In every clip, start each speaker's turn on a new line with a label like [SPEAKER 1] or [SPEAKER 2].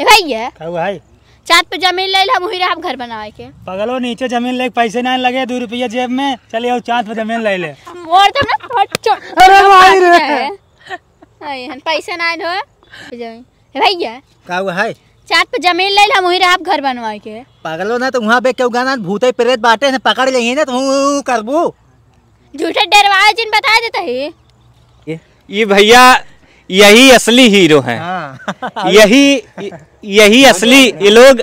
[SPEAKER 1] ए भैया का हुआ है चाँद पे जमीन ले हम ही हम घर बनावे के
[SPEAKER 2] पगलो नीचे जमीन ले पैसे ना लगे दो रुपया जेब में चलिए और चाँद पे जमीन ले ले
[SPEAKER 1] मोर तो ना फोटो अरे भाई रे हाय हम पैसे ना हो जमीन भाई ये हुआ है चाँद पे जमीन ले हम ही रहा घर बनवाए के
[SPEAKER 2] पगलो ना तो वहां पे क्यों गाना भूते प्रेत बाटे ने पकड़ लेंगे ना तू तो करबू
[SPEAKER 1] झूठे डरवाए जिन बता देता है
[SPEAKER 3] ये ये भैया यही असली हीरो हैं
[SPEAKER 1] हाँ। यही
[SPEAKER 3] यही असली ये लोग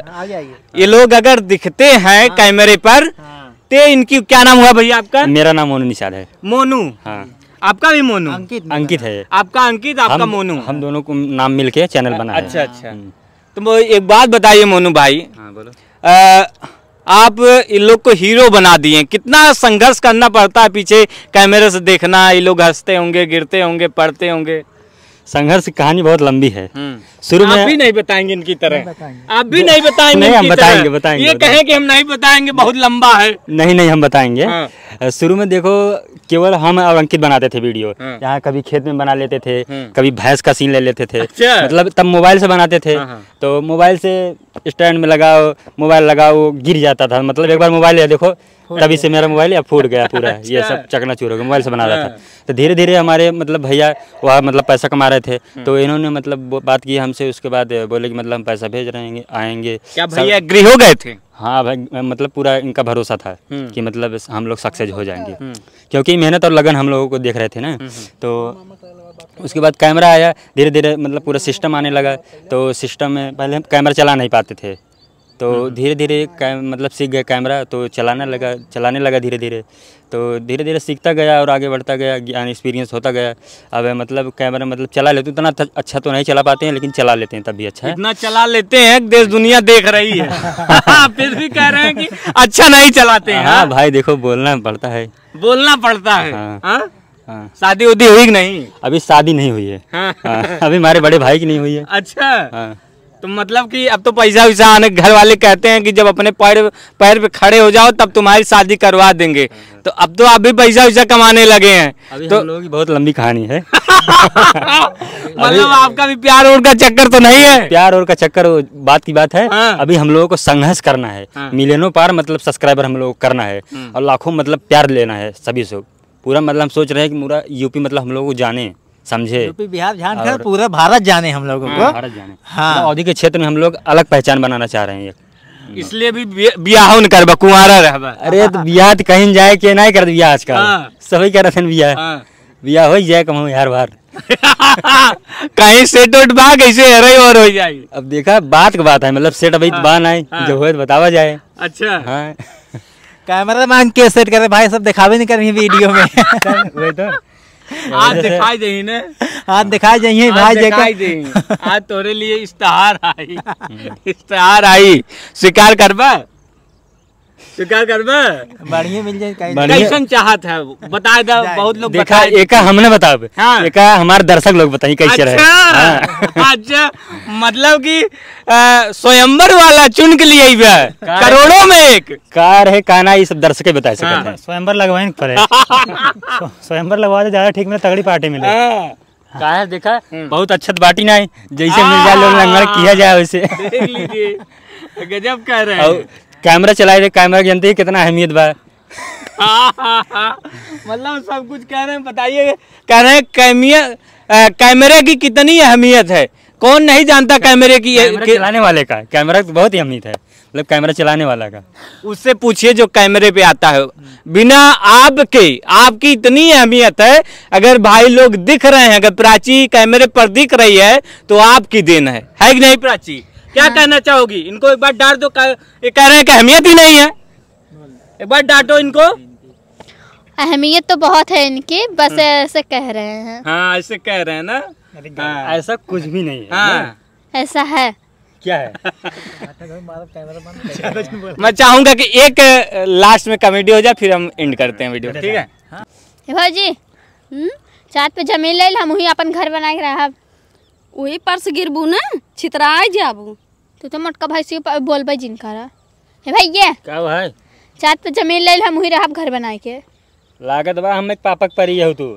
[SPEAKER 3] ये लोग अगर दिखते हैं हाँ। कैमरे पर हाँ। ते तो इनकी क्या नाम हुआ भैया आपका
[SPEAKER 2] मेरा नाम मोनू निषाद है मोनू हाँ आपका भी मोनू अंकित अंकित है आपका अंकित आपका मोनू हम दोनों को नाम मिलके चैनल बना अच्छा अच्छा हम्म। तो एक बात बताइए मोनू भाई आप इन लोग
[SPEAKER 3] को हीरो बना दिए कितना संघर्ष करना पड़ता है पीछे कैमरे से देखना ये लोग हंसते होंगे गिरते होंगे पढ़ते होंगे
[SPEAKER 2] संघर्ष की कहानी बहुत लंबी है हम्म। शुरू में भी
[SPEAKER 3] नहीं बताएंगे इनकी तरह आप भी नहीं बताएंगे नहीं हम बताएंगे बताएंगे ये कहें कि हम नहीं बताएंगे बहुत लंबा
[SPEAKER 2] है नहीं नहीं हम बताएंगे हाँ। शुरू में देखो केवल हम और अंकित बनाते थे वीडियो हाँ। यहाँ कभी खेत में बना लेते थे हाँ। कभी भैंस का सीन ले लेते थे अच्छा। मतलब तब मोबाइल से बनाते थे तो मोबाइल से स्टैंड में लगाओ मोबाइल लगाओ गिर जाता था मतलब एक बार मोबाइल देखो तभी से मेरा मोबाइल अब फूट गया पूरा ये सब अच्छा। चकना चूर हो गया मोबाइल से बना रहा था अच्छा। तो धीरे धीरे हमारे मतलब भैया वहाँ मतलब पैसा कमा रहे थे हम्म। तो इन्होंने मतलब बात की हमसे उसके बाद बोले कि मतलब हम पैसा भेज रहेंगे आएंगे क्या भैया गृह हो गए थे हाँ भाई मतलब पूरा इनका भरोसा था हम्म। कि मतलब हम लोग सक्सेस हो जाएंगे हम्म। क्योंकि मेहनत और लगन हम लोगों को देख रहे थे ना तो उसके बाद कैमरा आया धीरे धीरे मतलब पूरा सिस्टम आने लगा तो सिस्टम में पहले हम कैमरा चला नहीं पाते थे तो हम्म। धीरे धीरे मतलब सीख गया कैमरा तो चलाने लगा चलाने लगा धीरे धीरे तो धीरे धीरे सीखता गया और आगे बढ़ता गया ज्ञान एक्सपीरियंस होता गया अब मतलब कैमरा मतलब चला लेते इतना अच्छा, अच्छा तो नहीं चला पाते हैं लेकिन चला लेते हैं तब भी अच्छा है
[SPEAKER 3] इतना चला लेते हैं देश दुनिया देख रही है फिर भी कह रहे हैं कि
[SPEAKER 2] अच्छा नहीं चलाते हैं हाँ, हाँ? भाई देखो बोलना पड़ता है
[SPEAKER 3] बोलना पड़ता है हाँ।, हाँ?
[SPEAKER 2] हाँ। शादी उदी हुई कि नहीं अभी शादी नहीं हुई है
[SPEAKER 3] हाँ।, हाँ। अभी
[SPEAKER 2] हमारे बड़े भाई की नहीं हुई है
[SPEAKER 3] अच्छा हाँ। तो मतलब कि अब तो पैसा वैसा आने घर वाले
[SPEAKER 2] कहते हैं कि जब अपने पैर पैर पे खड़े हो जाओ
[SPEAKER 3] तब तुम्हारी शादी करवा देंगे तो अब तो आप भी पैसा वैसा कमाने लगे हैं
[SPEAKER 2] अभी तो हम लोगों की बहुत लंबी कहानी है मतलब आपका भी प्यार और का चक्कर तो नहीं है प्यार और का चक्कर बात की बात है हाँ। अभी हम लोगों को संघर्ष करना है हाँ। मिलेनो पार मतलब सब्सक्राइबर हम लोग करना है हाँ। और लाखों मतलब प्यार लेना है सभी से पूरा मतलब हम सोच रहे हैं कि पूरा यूपी मतलब हम लोग को जाने समझे यूपी
[SPEAKER 3] बिहार झारखंड पूरा भारत जाने हम लोगों हाँ, को भारत जाने हाँ मतलब
[SPEAKER 2] औधी के क्षेत्र में हम लोग अलग पहचान बनाना चाह रहे हैं
[SPEAKER 3] इसलिए भी ब्याह हाँ। न करबा कुंवारा रहबा अरे तो
[SPEAKER 2] ब्याह तो कहीं जाए के ना कर ब्याह आजकल हाँ। सभी कह रहे थे ब्याह हाँ। ब्याह हो जाए कम हर बार कहीं सेट उठ बा कैसे अरे और हो जाए अब देखा बात की बात है मतलब सेट अभी हाँ। बा नहीं जो हो तो बतावा जाए
[SPEAKER 3] अच्छा हाँ कैमरा मैन के सेट रहे भाई सब दिखावे नहीं करेंगे वीडियो में आज दिखाई दही ने आज दिखाई जाइए भाई दिखाई दे आज तोरे लिए इश्तहार आई इश्तहार आई स्वीकार करबा तो करबे बढ़िया मिल जाए कैसन चाहत है बता दो बहुत लोग देखा एका हमने
[SPEAKER 2] बताबे हाँ। हमारे दर्शक लोग बताई कैसे अच्छा, रहे
[SPEAKER 3] हाँ। अच्छा मतलब की
[SPEAKER 2] स्वयंवर वाला चुन के लिए करोड़ों में एक कार है काना ये सब दर्शक बता सकते हाँ। हैं स्वयंवर लगवाए पड़े स्वयंवर लगवा दे ज्यादा ठीक में तगड़ी पार्टी मिले हाँ। का है देखा हम्म। बहुत अच्छा बाटी ना है जैसे मिल जाए लोग लंगर किया जाए वैसे
[SPEAKER 3] गजब कह रहे हैं
[SPEAKER 2] कैमरा चलाए थे कैमरा जानते ही कितना अहमियत बा
[SPEAKER 3] मतलब सब कुछ कह रहे हैं बताइए कह
[SPEAKER 2] रहे हैं कैमिया कैमरे की कितनी अहमियत है कौन नहीं जानता कैमरे की कैमरा चलाने वाले का कैमरा तो बहुत ही अहमियत है मतलब कैमरा चलाने वाला का उससे पूछिए जो कैमरे पे आता है बिना आपके आपकी इतनी अहमियत है अगर
[SPEAKER 3] भाई लोग दिख रहे हैं अगर प्राची कैमरे पर दिख रही है तो आपकी देन है है कि नहीं प्राची क्या हाँ। कहना चाहोगी इनको एक बार डांट दो कह रहे हैं कि अहमियत ही नहीं है एक बार डांटो इनको
[SPEAKER 1] अहमियत तो बहुत है इनकी बस हाँ। ऐसे कह रहे हैं
[SPEAKER 3] हाँ ऐसे कह रहे हैं ना हाँ। ऐसा कुछ भी नहीं है हाँ। ऐसा है क्या है
[SPEAKER 1] मैं चाहूंगा कि एक
[SPEAKER 3] लास्ट में कॉमेडी हो जाए फिर हम एंड करते हैं वीडियो अच्छा। ठीक है
[SPEAKER 1] भाजी हाँ। हम्म, चाट पे जमीन ले हम वही अपन घर बना के रहा वही पर्स गिरबू ना छितराए जाबू तो तो मटका भाई से बोल भाई जिनका रहा हे भाई ये का भाई चार तो जमीन ले हम ही रहब घर बनाए के
[SPEAKER 2] लागत बा हम एक पापक परी हो तू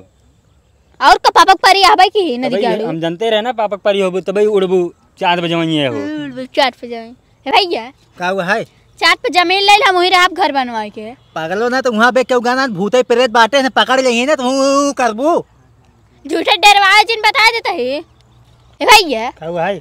[SPEAKER 1] और का पापक परी आबे की नदी गाड़ू हम
[SPEAKER 2] जानते रहे ना पापक परी होबू तबे उड़बू चार बजे वहीं हो
[SPEAKER 1] उड़बू चार बजे हे भाई ये का है चार पे जमीन ले हम वहीं रहब घर बनवाए के
[SPEAKER 2] पागल हो ना तो वहां पे क्यों गाना भूते प्रेत बाटे ने पकड़ लेंगे ना तू तो करबू
[SPEAKER 1] झूठे डरवाए जिन बता देता है ए भाई ये का है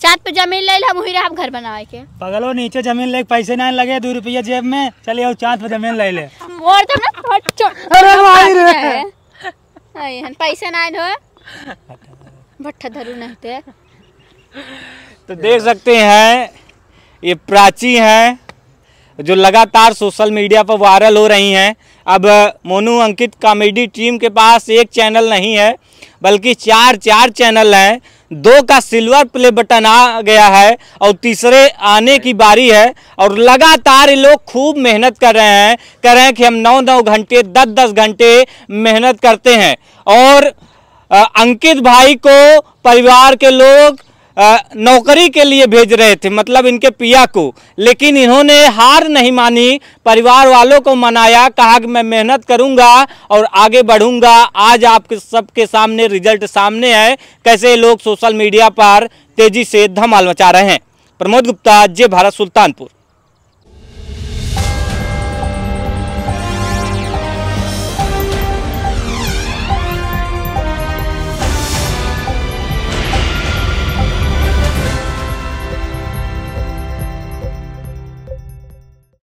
[SPEAKER 1] चाँद पे जमीन ले हम वही रहा घर बनाए के
[SPEAKER 2] पगलो नीचे जमीन ले पैसे ना लगे दो रुपया जेब में चलिए और चाँद पे जमीन ले ले
[SPEAKER 1] मोर तो ना अरे भाई रे हाय हन पैसे ना हो भट्ठा धरू नहीं थे
[SPEAKER 3] तो देख सकते हैं ये प्राची हैं जो लगातार सोशल मीडिया पर वायरल हो रही हैं अब मोनू अंकित कॉमेडी टीम के पास एक चैनल नहीं है बल्कि चार चार चैनल हैं दो का सिल्वर प्ले बटन आ गया है और तीसरे आने की बारी है और लगातार ये लोग खूब मेहनत कर रहे हैं कह रहे हैं कि हम नौ नौ घंटे दस दस घंटे मेहनत करते हैं और अंकित भाई को परिवार के लोग नौकरी के लिए भेज रहे थे मतलब इनके पिया को लेकिन इन्होंने हार नहीं मानी परिवार वालों को मनाया कहा कि मैं मेहनत करूंगा और आगे बढ़ूंगा आज आपके सबके सामने रिजल्ट सामने है कैसे लोग सोशल मीडिया पर तेजी से धमाल मचा रहे हैं प्रमोद गुप्ता जय भारत सुल्तानपुर